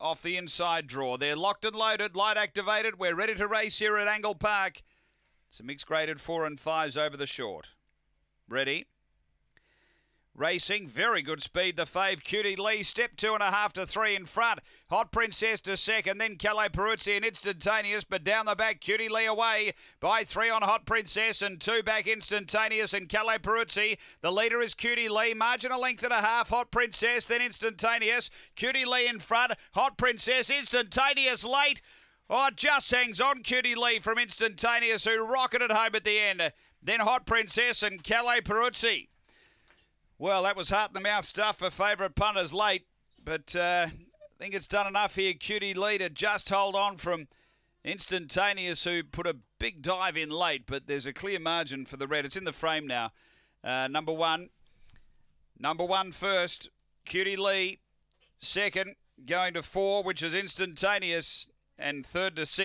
off the inside draw. They're locked and loaded, light activated. We're ready to race here at Angle Park. It's a mixed graded four and fives over the short. Ready. Racing, very good speed. The fave, Cutie Lee, step two and a half to three in front. Hot Princess to second, then Calais Peruzzi and Instantaneous, but down the back, Cutie Lee away by three on Hot Princess and two back Instantaneous and Calais Peruzzi. The leader is Cutie Lee, marginal length and a half. Hot Princess, then Instantaneous. Cutie Lee in front, Hot Princess, Instantaneous late. Oh, just hangs on Cutie Lee from Instantaneous, who rocketed home at the end. Then Hot Princess and Calais Peruzzi. Well, that was heart in the mouth stuff for favourite punters late, but uh, I think it's done enough here. Cutie leader just hold on from Instantaneous, who put a big dive in late, but there's a clear margin for the red. It's in the frame now. Uh, number one, number one first, Cutie Lee, second, going to four, which is Instantaneous, and third to six.